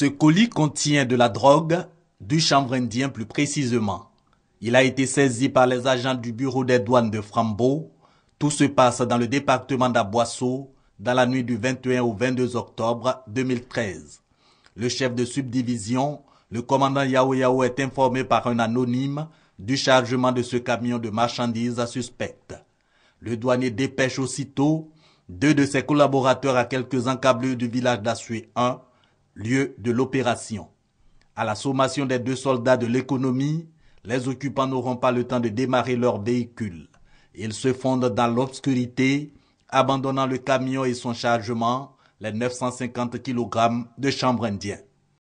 Ce colis contient de la drogue, du chanvre indien plus précisément. Il a été saisi par les agents du bureau des douanes de Frambo. Tout se passe dans le département d'Aboisseau dans la nuit du 21 au 22 octobre 2013. Le chef de subdivision, le commandant Yao Yao est informé par un anonyme du chargement de ce camion de marchandises à suspecte. Le douanier dépêche aussitôt deux de ses collaborateurs à quelques encablures du village d'Assué 1 lieu de l'opération. À la sommation des deux soldats de l'économie, les occupants n'auront pas le temps de démarrer leur véhicule. Ils se fondent dans l'obscurité, abandonnant le camion et son chargement, les 950 kg de chambre indienne.